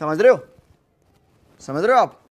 समझ रहे हो समझ रहे हो आप